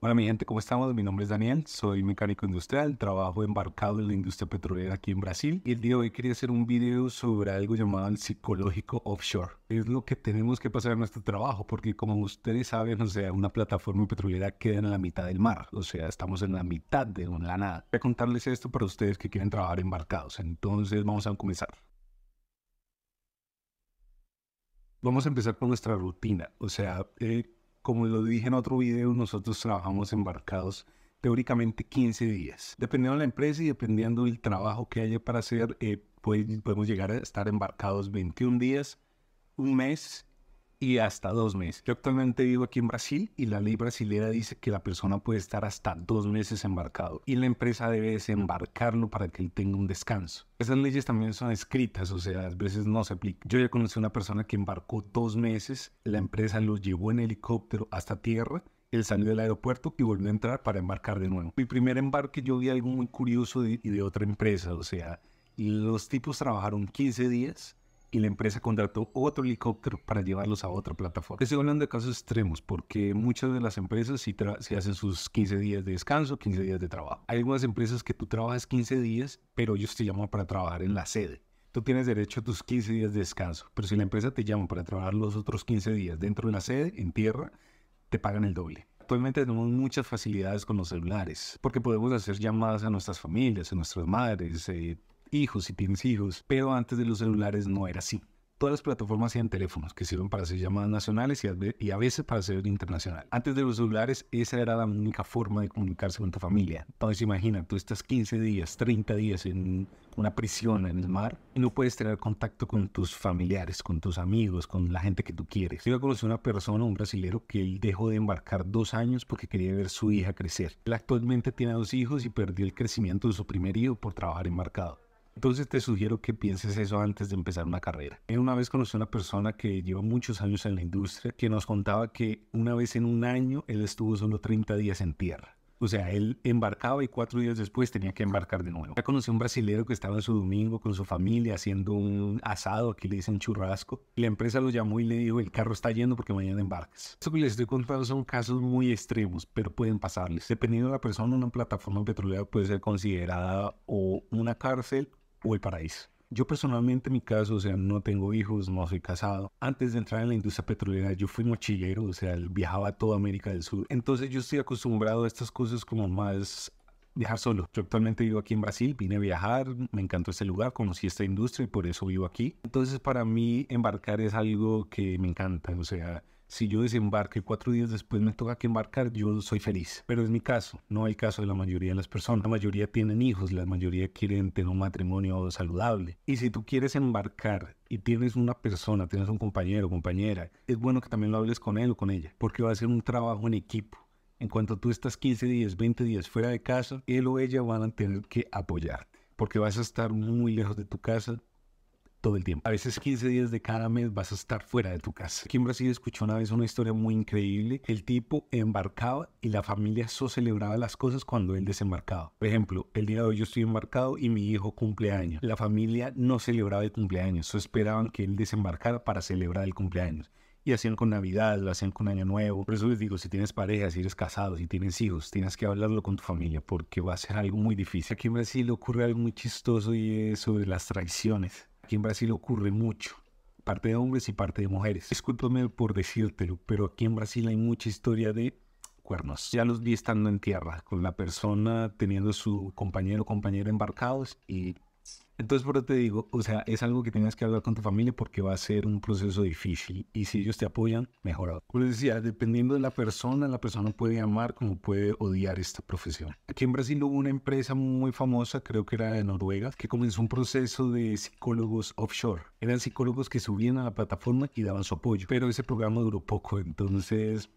Hola mi gente, ¿cómo estamos? Mi nombre es Daniel, soy mecánico industrial, trabajo embarcado en la industria petrolera aquí en Brasil y el día de hoy quería hacer un video sobre algo llamado el psicológico offshore. Es lo que tenemos que pasar en nuestro trabajo porque como ustedes saben, o sea, una plataforma petrolera queda en la mitad del mar, o sea, estamos en la mitad de la nada. Voy a contarles esto para ustedes que quieren trabajar embarcados, entonces vamos a comenzar. Vamos a empezar con nuestra rutina, o sea, eh, como lo dije en otro video, nosotros trabajamos embarcados teóricamente 15 días. Dependiendo de la empresa y dependiendo del trabajo que haya para hacer, eh, podemos llegar a estar embarcados 21 días, un mes y hasta dos meses. Yo actualmente vivo aquí en Brasil y la ley brasilera dice que la persona puede estar hasta dos meses embarcado y la empresa debe desembarcarlo para que él tenga un descanso. Esas leyes también son escritas, o sea, a veces no se aplican. Yo ya conocí a una persona que embarcó dos meses, la empresa lo llevó en helicóptero hasta tierra él salió del aeropuerto y volvió a entrar para embarcar de nuevo. Mi primer embarque yo vi algo muy curioso de, de otra empresa, o sea, los tipos trabajaron 15 días y la empresa contrató otro helicóptero para llevarlos a otra plataforma. Estoy hablando de casos extremos porque muchas de las empresas sí, hacen sus 15 días de descanso, 15 días de trabajo. Hay algunas empresas que tú trabajas 15 días, pero ellos te llaman para trabajar en la sede. Tú tienes derecho a tus 15 días de descanso, pero si la empresa te llama para trabajar los otros 15 días dentro de la sede, en tierra, te pagan el doble actualmente tenemos muchas facilidades con los celulares, porque podemos hacer llamadas a nuestras familias, a nuestras madres, eh, hijos, y tienes hijos, pero antes de los celulares no era así. Todas las plataformas eran teléfonos que sirven para hacer llamadas nacionales y a veces para hacer internacionales. Antes de los celulares, esa era la única forma de comunicarse con tu familia. Entonces imagina, tú estás 15 días, 30 días en una prisión en el mar y no puedes tener contacto con tus familiares, con tus amigos, con la gente que tú quieres. Yo conocí a una persona, un brasilero, que él dejó de embarcar dos años porque quería ver su hija crecer. Él actualmente tiene dos hijos y perdió el crecimiento de su primer hijo por trabajar embarcado entonces te sugiero que pienses eso antes de empezar una carrera. Eh, una vez conocí a una persona que lleva muchos años en la industria que nos contaba que una vez en un año él estuvo solo 30 días en tierra. O sea, él embarcaba y cuatro días después tenía que embarcar de nuevo. Ya conocí a un brasilero que estaba en su domingo con su familia haciendo un asado, aquí le dicen churrasco. La empresa lo llamó y le dijo, el carro está yendo porque mañana embarcas. Eso que les estoy contando son casos muy extremos, pero pueden pasarles. Dependiendo de la persona, una plataforma petrolera puede ser considerada o una cárcel o el paraíso. Yo personalmente, en mi caso, o sea, no tengo hijos, no soy casado. Antes de entrar en la industria petrolera, yo fui mochilero, o sea, viajaba a toda América del Sur. Entonces yo estoy acostumbrado a estas cosas como más viajar solo. Yo actualmente vivo aquí en Brasil, vine a viajar, me encantó este lugar, conocí esta industria y por eso vivo aquí. Entonces para mí embarcar es algo que me encanta, o sea, si yo desembarco y cuatro días después me toca que embarcar, yo soy feliz. Pero es mi caso, no el caso de la mayoría de las personas. La mayoría tienen hijos, la mayoría quieren tener un matrimonio saludable. Y si tú quieres embarcar y tienes una persona, tienes un compañero, o compañera, es bueno que también lo hables con él o con ella, porque va a ser un trabajo en equipo. En cuanto tú estás 15 días, 20 días fuera de casa, él o ella van a tener que apoyarte, porque vas a estar muy lejos de tu casa, todo el tiempo. A veces 15 días de cada mes vas a estar fuera de tu casa. Aquí en Brasil escuché una vez una historia muy increíble. El tipo embarcaba y la familia so celebraba las cosas cuando él desembarcaba. Por ejemplo, el día de hoy yo estoy embarcado y mi hijo cumpleaños. La familia no celebraba el cumpleaños, so esperaban que él desembarcara para celebrar el cumpleaños y hacían con Navidad, lo hacían con Año Nuevo. Por eso les digo, si tienes pareja, si eres casado, si tienes hijos, tienes que hablarlo con tu familia porque va a ser algo muy difícil. Aquí en Brasil ocurre algo muy chistoso y es sobre las traiciones. Aquí en Brasil ocurre mucho, parte de hombres y parte de mujeres. Discúlpame por decírtelo, pero aquí en Brasil hay mucha historia de cuernos. Ya los vi estando en tierra, con la persona teniendo su compañero o compañera embarcados y entonces, por eso te digo, o sea, es algo que tengas que hablar con tu familia porque va a ser un proceso difícil y si ellos te apoyan, mejorado. Como les decía, dependiendo de la persona, la persona puede amar como puede odiar esta profesión. Aquí en Brasil hubo una empresa muy famosa, creo que era de Noruega, que comenzó un proceso de psicólogos offshore. Eran psicólogos que subían a la plataforma y daban su apoyo, pero ese programa duró poco, entonces,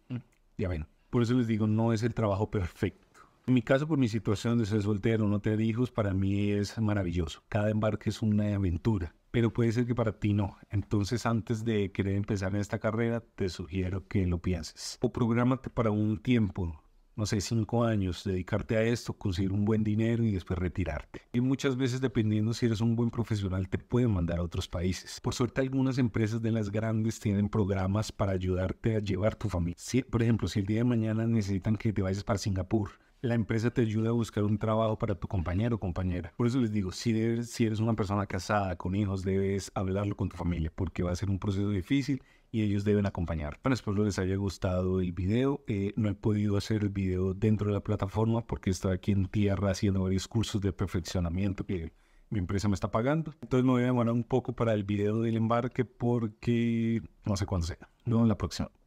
ya ven. Por eso les digo, no es el trabajo perfecto en mi caso, por mi situación de ser soltero, no tener hijos, para mí es maravilloso. Cada embarque es una aventura, pero puede ser que para ti no. Entonces, antes de querer empezar en esta carrera, te sugiero que lo pienses. O prográmate para un tiempo, no sé, cinco años, dedicarte a esto, conseguir un buen dinero y después retirarte. Y muchas veces, dependiendo si eres un buen profesional, te pueden mandar a otros países. Por suerte, algunas empresas de las grandes tienen programas para ayudarte a llevar tu familia. por ejemplo, si el día de mañana necesitan que te vayas para Singapur, la empresa te ayuda a buscar un trabajo para tu compañero o compañera. Por eso les digo, si eres, si eres una persona casada con hijos, debes hablarlo con tu familia porque va a ser un proceso difícil y ellos deben acompañar. Bueno, espero les haya gustado el video. Eh, no he podido hacer el video dentro de la plataforma porque estoy aquí en tierra haciendo varios cursos de perfeccionamiento que mi empresa me está pagando. Entonces me voy a demorar un poco para el video del embarque porque no sé cuándo sea. Nos vemos la próxima.